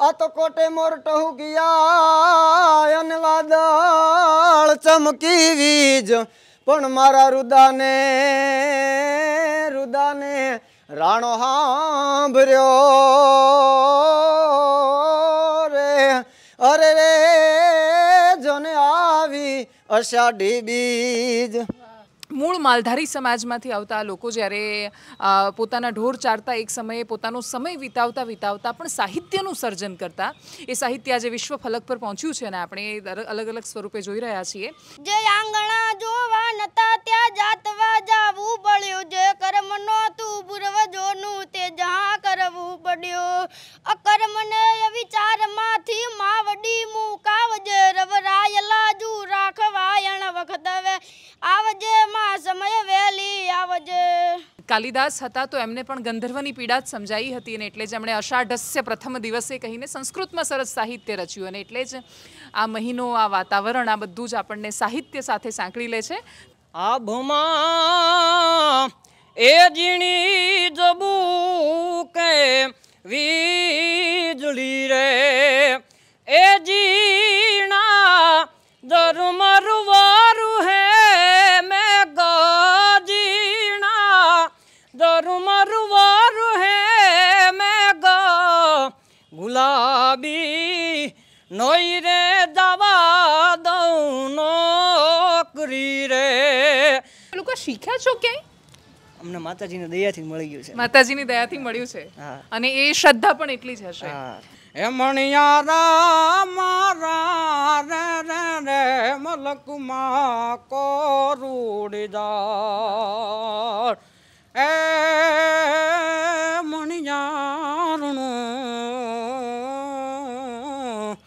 આ તો કોટે મોર ટહુ ગયા અન વાદળ ચમકી વીજ પણ મારા રુદાને રુદાને રાણો હાંભર્યો રે અરે રે જોને આવી અષાઢી બીજ મૂળ માલધારી સમાજમાંથી આવતા લોકો જ્યારે પોતાના ઢોર ચારતા એક સમયે પોતાનો સમય વિતાવતા વિતાવતા પણ સાહિત્યનું સર્જન કરતા એ સાહિત્ય આજે વિશ્વ ફલક પર પહોંચ્યું છે અને આપણે અલગ અલગ સ્વરૂપે જોઈ રહ્યા છીએ જે આંગણા જોવા નતા ત્યાં જાતવા જાવું પડ્યું જે કર્મ નહોતું પૂર્વજોનું તે જહા કરવું પડ્યું અકર્મને વિચારમાંથી માવડી મુકાવજે રવરાયલા જુ રાખવાયણ વખતવે આવજે મા આ સમયે વહેલી આવજે કાલિદાસ હતા તો એમને પણ ગંધર્વની પીડા જ સમજાઈ હતી અને એટલે જ એમણે અષાઢસ્ય પ્રથમ દિવસે કહીને સંસ્કૃતમાં સરસ સાહિત્ય રચ્યું અને એટલે જ આ મહિનો આ વાતાવરણ આ બધું જ આપણને સાહિત્ય સાથે સાંકળી લે છે આભમાં એ જીણી જબુ કે વીજળી રે એ જીણા દરમરવા બી નોઈ રે દવા દઉં નોકરી રે લોકો શીખ્યા છો ક્યાંય અમને માતાજીની દયાથી મળી ગયું છે માતાજીની દયાથી મળ્યું છે અને એ શ્રદ્ધા પણ એટલી જ હશે હે મણિયા રામ રે રે રે મલકુમા કોરુડીદાર એ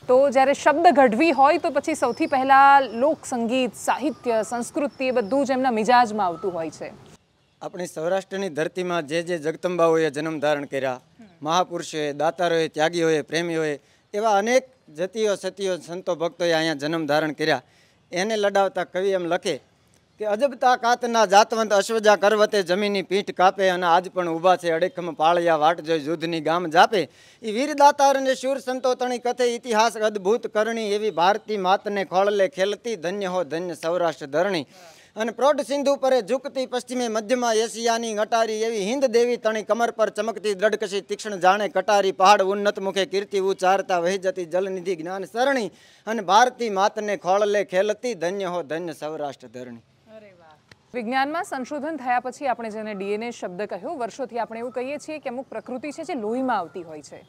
તો જ્યારે શબ્દ ઘડવી હોય તો પછી સૌથી પહેલાં લોકસંગીત સાહિત્ય સંસ્કૃતિ એ બધું જ એમના મિજાજમાં આવતું હોય છે આપણી સૌરાષ્ટ્રની ધરતીમાં જે જે જગતંબાઓએ જન્મ ધારણ કર્યા મહાપુરુષોએ દાતારોએ ત્યાગીઓએ પ્રેમીઓએ એવા અનેક જતીઓ સતીઓ સંતો ભક્તોએ અહીંયા જન્મ ધારણ કર્યા એને લડાવતા કવિ એમ લખે કે અજબતા કાતના જાતવંત અશ્વજા કરવતે જમીનની પીઠ કાપે અને આજ પણ ઊભા છે અડેખમ પાળિયા વાટ જોઈ યુદ્ધની ગામ જાપે એ વીરદાતાર અને શૂર સંતોતણી કથે ઇતિહાસ અદ્ભુત કરણી એવી ભારતી માતને ખોળલે ખેલતી ધન્ય હો ધન્ય સૌરાષ્ટ્ર ધરણી અને પ્રોઢ સિંધુ પરે ઝૂકતી પશ્ચિમે મધ્યમાં એશિયાની ગટારી એવી હિન્દ દેવી તણી કમર પર ચમકતી દ્રઢકશી તીક્ષ્ણ જાણે કટારી પહાડ ઉન્નત મુખે કીર્તિ ઉચ્ચારતા વહી જતી જલનિધિ જ્ઞાન સરણી અને ભારતી માતને ખોળલે ખેલતી ધન્ય હો ધન્ય સૌરાષ્ટ્ર ધરણી વિજ્ઞાનમાં સંશોધન થયા પછી આપણે જેને ડીએનએ શબ્દ કહ્યો વર્ષોથી આપણે એવું કહીએ છીએ કે અમુક પ્રકૃતિ છે જે લોહીમાં આવતી હોય છે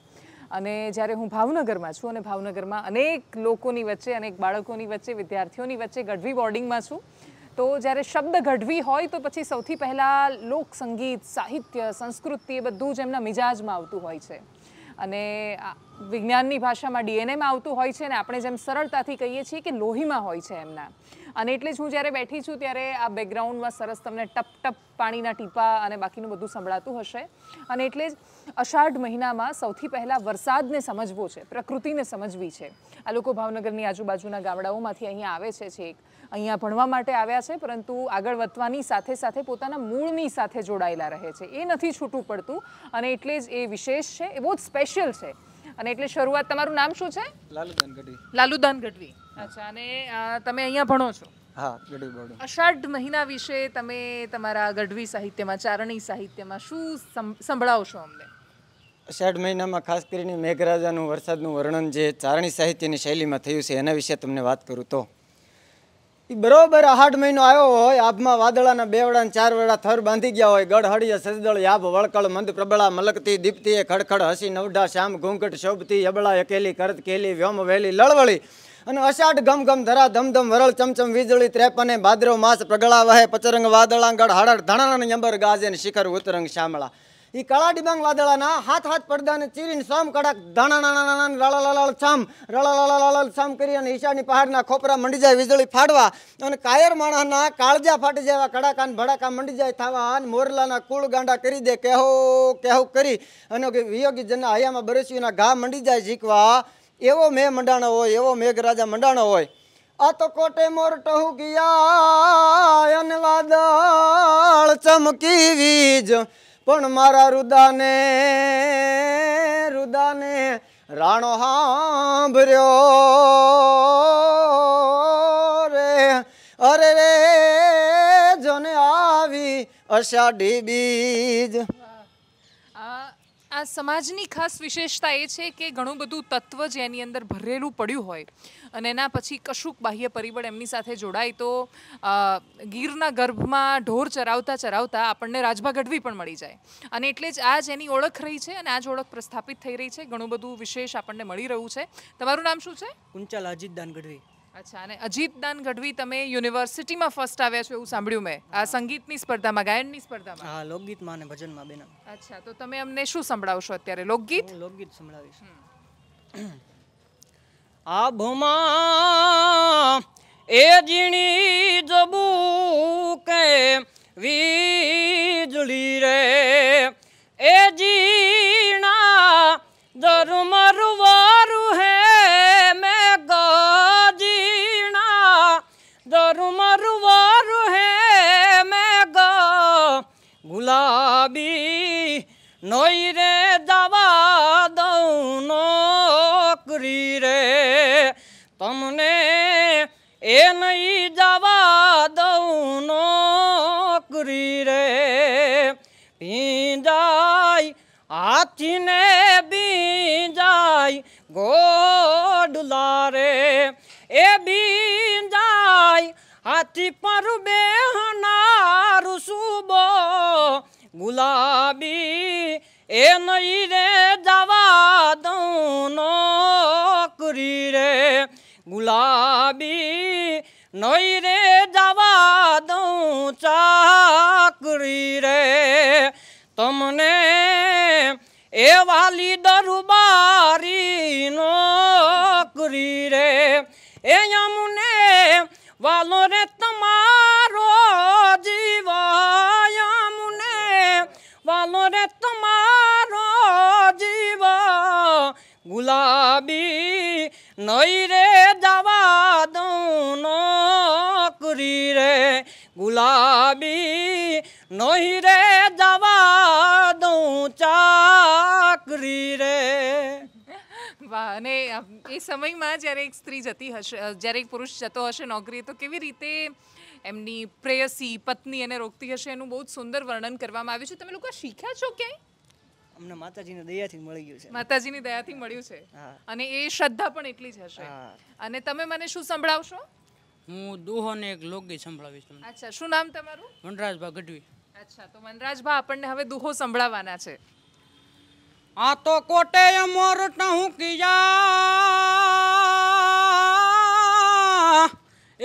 અને જ્યારે હું ભાવનગરમાં છું અને ભાવનગરમાં અનેક લોકોની વચ્ચે અનેક બાળકોની વચ્ચે વિદ્યાર્થીઓની વચ્ચે ગઢવી બોર્ડિંગમાં છું તો જ્યારે શબ્દ ગઢવી હોય તો પછી સૌથી પહેલાં લોક સંગીત સાહિત્ય સંસ્કૃતિ એ બધું જ એમના મિજાજમાં આવતું હોય છે અને વિજ્ઞાનની ભાષામાં ડીએનએમાં આવતું હોય છે અને આપણે જેમ સરળતાથી કહીએ છીએ કે લોહીમાં હોય છે એમના અને એટલે જ હું જ્યારે બેઠી છું ત્યારે આ બેકગ્રાઉન્ડમાં સરસ તમને ટપ ટપ પાણીના ટીપા અને બાકીનું બધું સંભળાતું હશે અને એટલે જ અષાઢ મહિનામાં સૌથી પહેલાં વરસાદને સમજવો છે પ્રકૃતિને સમજવી છે આ લોકો ભાવનગરની આજુબાજુના ગામડાઓમાંથી અહીંયા આવે છે એક અહીંયા ભણવા માટે આવ્યા છે પરંતુ આગળ વધવાની સાથે સાથે પોતાના મૂળની સાથે જોડાયેલા રહે છે એ નથી છૂટું પડતું અને એટલે જ એ વિશેષ છે એ બહુ જ સ્પેશિયલ છે અને એટલે શરૂઆત તમારું નામ શું છે લાલુ દાનગઢવી લાલુ દાનગઢવી અચ્છા અને તમે અહીંયા ભણો છો હા ગઢવી બોર્ડિંગ અષાઢ મહિના વિશે તમે તમારા ગઢવી સાહિત્યમાં ચારણી સાહિત્યમાં શું સંભળાવશો અમને અષાઢ મહિનામાં ખાસ કરીને મેઘરાજાનું વરસાદનું વર્ણન જે ચારણી સાહિત્યની શૈલીમાં થયું છે એના વિશે તમને વાત કરું તો એ બરોબર આહાઢ મહિનો આવ્યો હોય આભમાં વાદળાના બે વડાને ચાર વડા થર બાંધી ગયા હોય ગઢ હળીએ સજદળ યાભ વળકળ મંદ પ્રબળા મલકતી દીપતીએ ખડખડ હસી નવઢા શ્યામ ઘૂંઘટ શોભતી અબળા અકેલી કરત કેલી વ્યોમ વહેલી લળવળી અને અષાઢ ગમ ગમ ધરા ધમધમ વરળ ચમચમ વીજળી ત્રેપને ભાદરો માસ પ્રગળાવહે પચરંગ વાદળાંગળ હળડ ધણાણ અંબર ગાજે ને શિખર ઉતરંગ શામળા એ કળા ડિબાંગ વાદળાના હાથ હાથ પડદાને ચીરીને સમ કડાક ધાણા રળાલાલ છમ રળાલાલ છમ કરી અને ઈશાની પહાડના ખોપરા મંડી જાય વીજળી ફાડવા અને કાયર માણસના કાળજા ફાટી જાય કડાકાન ભડાકા મંડી જાય થવા અને મોરલાના કુળ ગાંડા કરી દે કેહો કેહો કરી અને વિયોગી જનના હૈયામાં બરસ્યુના ઘા મંડી જાય ઝીકવા એવો મેં મંડાણો હોય એવો મેઘરાજા મંડાણો હોય આ તો કોટે મોર ટહુ ગયા વાદળ ચમકી પણ મારા રુદાને રુદાને રાણો હાંભર્યો રે અરે રે જોને આવી અષાઢી બીજ આ સમાજની ખાસ વિશેષતા એ છે કે ઘણું બધું તત્વ જે એની અંદર ભરેલું પડ્યું હોય અને એના પછી કશુંક બાહ્ય પરિબળ એમની સાથે જોડાય તો ગીરના ગર્ભમાં ઢોર ચરાવતા ચરાવતા આપણને રાજભા ગઢવી પણ મળી જાય અને એટલે જ આજ એની ઓળખ રહી છે અને આ જ ઓળખ પ્રસ્થાપિત થઈ રહી છે ઘણું બધું વિશેષ આપણને મળી રહ્યું છે તમારું નામ શું છે કુંચલ અજીત દાન ગઢવી અચ્છા અને અજીતદાન ગઢવી તમે યુનિવર્સિટીમાં ફર્સ્ટ આવ્યા છો એવું સાંભળ્યું મેં આ સંગીતની સ્પર્ધામાં ગાયનની સ્પર્ધામાં હા લોકગીતમાં અને ભજનમાં બેન અચ્છા તો તમે અમને શું સંભળાવશો અત્યારે લોકગીત લોકગીત સંભળાવીશ આભમાં એ જીણી જબુ કે વીજળી રે એ જી রে দাবা দৌন করি রে তমনে এ নই যাবা দৌন করি রে পিঁজাই আথিনে বিঁজাই গোডুলা রে এ বিঁজাই হাতি পারবে হানা রুসুব গুলাবি এ নই রে যাওয়া দৌনকরি রে গুলাবি নই রে যাওয়া দৌ চাকরি রে তমনে এ বালি দরবারি নকরি রে এ যমুনে বালো রে ગુલાબી નહીં રે જવા દઉં નોકરી રે ગુલાબી નહીં રે જવા દઉં ચાકરી રે વાહ અને એ સમયમાં જ્યારે એક સ્ત્રી જતી હશે જ્યારે એક પુરુષ જતો હશે નોકરી તો કેવી રીતે એમની પ્રેયસી પત્ની એને રોકતી હશે એનું બહુ જ સુંદર વર્ણન કરવામાં આવ્યું છે તમે લોકો શીખ્યા છો ક્યાંય અમને માતાજીની દયાથી મળી ગયું છે માતાજીની દયાથી મળ્યું છે અને એ શ્રદ્ધા પણ એટલી જ હશે અને તમે મને શું સંભળાવશો હું દુહોને એક લોકગીત સંભળાવીશ તમને અચ્છા શું નામ તમારું વનરાજભા ગઢવી અચ્છા તો વનરાજભા આપણને હવે દુહો સંભળાવવાના છે આ તો કોટે મોર હું કિયા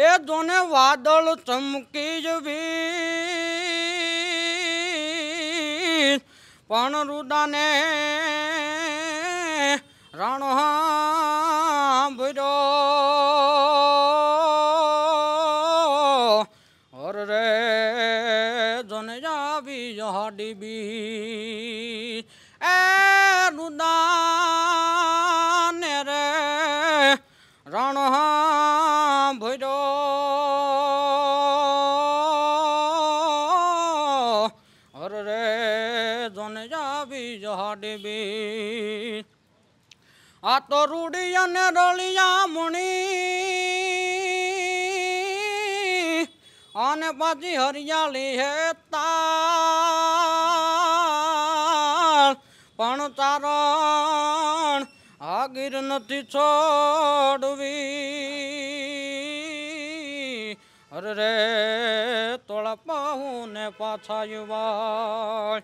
એ દોને વાદળ ચમકી જવી પણ રુદાને રાણો રે রে জনে যাবি জহাডিবি আত রুড়িয়া নেরলিয়া મુણી અને પાછી હરિયાળી હે તાળ પણ તારણ આગીર નથી છોડવી અરે પાહું ને પાછા યુવાળ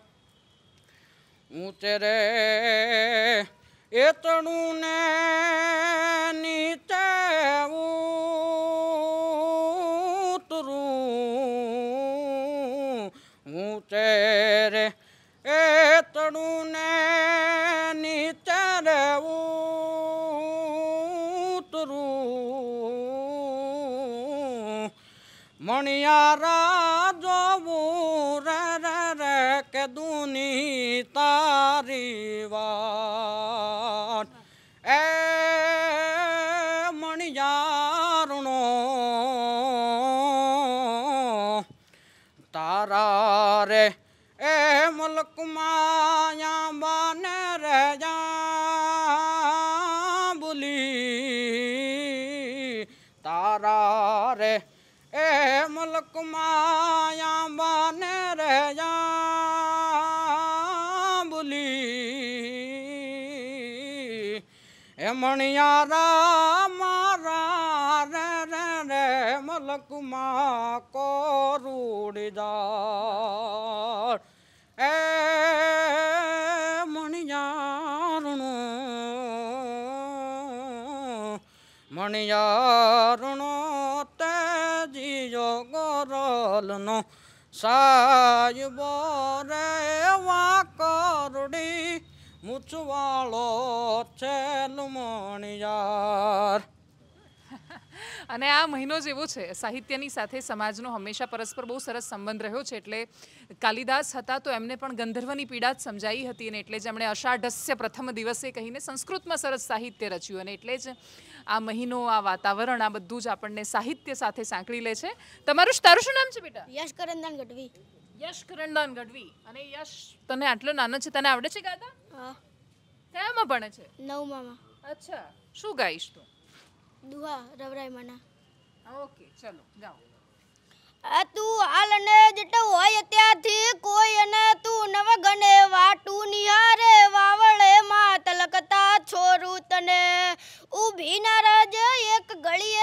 ઊંચે રે એતણું ને નીતે કે દુની તારી વાત એ મણિયારણો તારા રે એ મુલક માયા બાને રે જા બોલી તારા રે એ મુલક ரமணியாரா மலக்குமா கோரூடிதார் ஏ மணியாருணு மணியாருணோ தேஜியோ கோரலனோ சாயுபோரே வா கோருடி મૂછવાળો છે અને આ મહિનો જ એવો છે સાહિત્યની સાથે સમાજનો હંમેશા પરસ્પર બહુ સરસ સંબંધ રહ્યો છે એટલે કાલિદાસ હતા તો એમને પણ ગંધર્વની પીડા જ સમજાઈ હતી અને એટલે જ એમણે અષાઢસ્ય પ્રથમ દિવસે કહીને સંસ્કૃતમાં સરસ સાહિત્ય રચ્યું અને એટલે જ આ મહિનો આ વાતાવરણ આ બધું જ આપણને સાહિત્ય સાથે સાંકળી લે છે તમારું તારું શું નામ છે બેટા યશ કરંદન ગઢવી યશ કરણદાન ગઢવી અને યશ તને આટલો નાનો છે તને આવડે છે ગાતા હા કયામાં ભણે છે નવમામાં અચ્છા શું ગાઈશ તું દુહા રવરાય મના ઓકે ચલો ગાઓ આ તું હાલ ને જટો હોય ત્યાંથી કોઈ અને તું નવ ગણે વાટું નિહારે વાવળે માં તલકતા છોરું તને ઊભી ના રાજ એક ગળી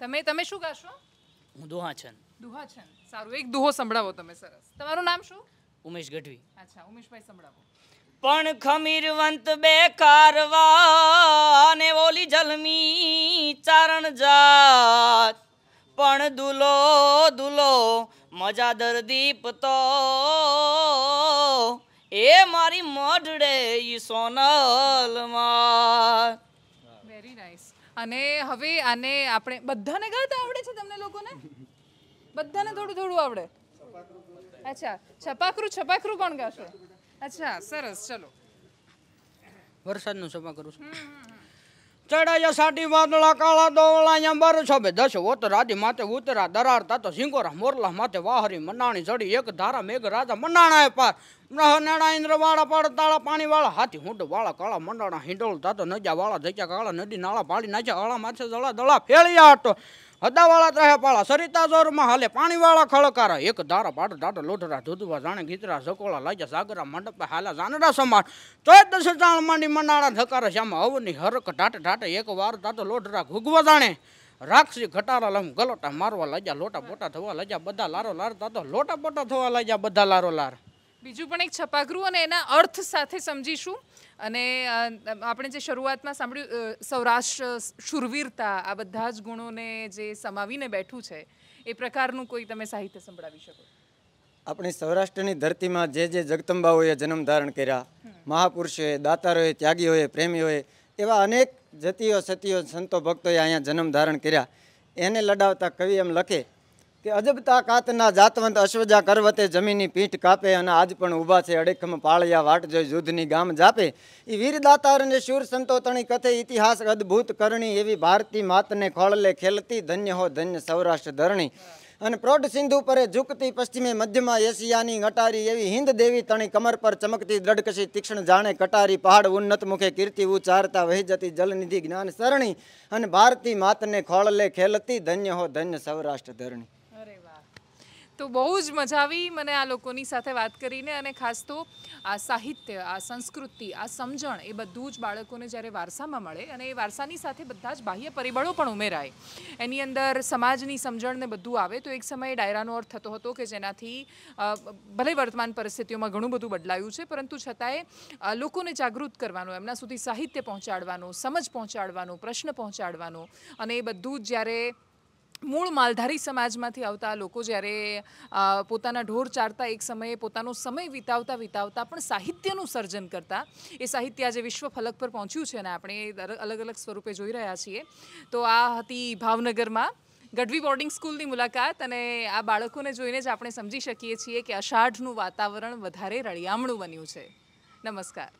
તમે તમે શું ગાશો હું દોહા છન દુહા છન સારું એક દુહો સંભળાવો તમે સરસ તમારું નામ શું ઉમેશ ગઢવી અચ્છા ઉમેશભાઈ સંભળાવો પણ ખમીરવંત બે કારવા ને ઓલી જલમી ચારણ જાત પણ દુલો દુલો મજા દરદીપ તો એ મારી મઢડે ઈ સોનલ માં અને હવે આને આપણે બધાને ગાતા આવડે છે તમને લોકોને બધાને થોડું થોડું આવડે અચ્છા છપાકરું છપાકરું કોણ ગાશે અચ્છા સરસ ચલો વરસાદનું છપાકરું છે ચડાયા સાડી વાદળા કાળા દોવળા અંબર છબે દસ વોત રાધી માથે ઉતરા દરાર તો સિંગોરા મોરલા માથે વાહરી મનાણી ચડી એક ધારા મેઘ રાજા મનાણા પાર નાણા વાળા પાડ તાળા પાણી વાળા હાથી હુંડ વાળા કાળા મંડાણા હિંડોળ તાતો નજા વાળા ધજા કાળા નદી નાળા પાડી નાખ્યા હળા માથે જળા દળા ફેળિયા હતો હદાવાળા ત્રહે પાળા સરિતા જોરમાં હાલે પાણીવાળા ખળકારા એક ધારા પાડ દાટ લોઢરા ધૂધવા જાણે ગીતરા સકોળા લાજા સાગરા મંડપે હાલા જાનડા સમાન તોય દસ જાણ માંડી મંડાળા ધકાર શ્યામા અવની હરક ઢાટે ઢાટે એક વાર દાટો લોઢરા ઘૂગવા જાણે રાક્ષી ઘટારા લમ ગલોટા મારવા લાગ્યા લોટા બોટા થવા લાગ્યા બધા લારો લાર દાદો લોટા બોટા થવા લાગ્યા બધા લારો લાર બીજું પણ એક છપાગૃહ અને એના અર્થ સાથે સમજીશું અને આપણે જે શરૂઆતમાં સાંભળ્યું સૌરાષ્ટ્ર શુરવીરતા આ બધા જ ગુણોને જે સમાવીને બેઠું છે એ પ્રકારનું કોઈ તમે સાહિત્ય સંભળાવી શકો આપણી સૌરાષ્ટ્રની ધરતીમાં જે જે જગદંબાઓએ જન્મ ધારણ કર્યા મહાપુરુષોએ દાતારોએ ત્યાગીઓએ પ્રેમીઓએ એવા અનેક જતીઓ સતીઓ સંતો ભક્તોએ અહીંયા જન્મ ધારણ કર્યા એને લડાવતા કવિ એમ લખે કે અજબતા કાતના જાતવંત અશ્વજા કરવતે જમીની પીઠ કાપે અને આજ પણ ઊભા છે અડેખમ પાળિયા વાટ જોઈ યુદ્ધની ગામ જાપે એ વીરદાતારને અને શૂર સંતોતણી કથે ઇતિહાસ અદ્ભુત કરણી એવી ભારતી માતને ખોળલે ખેલતી ધન્ય હો ધન્ય સૌરાષ્ટ્ર ધરણી અને પ્રોઢ સિંધુ પરે ઝૂકતી પશ્ચિમે મધ્યમાં એશિયાની અટારી એવી હિન્દ દેવી તણી કમર પર ચમકતી દ્રઢકશી તીક્ષ્ણ જાણે કટારી પહાડ ઉન્નત મુખે કીર્તિ ઉચ્ચારતા વહી જતી જલનિધિ જ્ઞાન સરણી અને ભારતી માતને ખોળલે ખેલતી ધન્ય હો ધન્ય સૌરાષ્ટ્ર ધરણી તો બહુ જ મજા આવી મને આ લોકોની સાથે વાત કરીને અને ખાસ તો આ સાહિત્ય આ સંસ્કૃતિ આ સમજણ એ બધું જ બાળકોને જ્યારે વારસામાં મળે અને એ વારસાની સાથે બધા જ બાહ્ય પરિબળો પણ ઉમેરાય એની અંદર સમાજની સમજણને બધું આવે તો એક સમયે ડાયરાનો અર્થ થતો હતો કે જેનાથી ભલે વર્તમાન પરિસ્થિતિઓમાં ઘણું બધું બદલાયું છે પરંતુ છતાંય લોકોને જાગૃત કરવાનું એમના સુધી સાહિત્ય પહોંચાડવાનું સમજ પહોંચાડવાનું પ્રશ્ન પહોંચાડવાનું અને એ બધું જ જ્યારે મૂળ માલધારી સમાજમાંથી આવતા લોકો જ્યારે પોતાના ઢોર ચારતા એક સમયે પોતાનો સમય વિતાવતા વિતાવતા પણ સાહિત્યનું સર્જન કરતા એ સાહિત્ય આજે વિશ્વ ફલક પર પહોંચ્યું છે અને આપણે અલગ અલગ સ્વરૂપે જોઈ રહ્યા છીએ તો આ હતી ભાવનગરમાં ગઢવી બોર્ડિંગ સ્કૂલની મુલાકાત અને આ બાળકોને જોઈને જ આપણે સમજી શકીએ છીએ કે અષાઢનું વાતાવરણ વધારે રળિયામણું બન્યું છે નમસ્કાર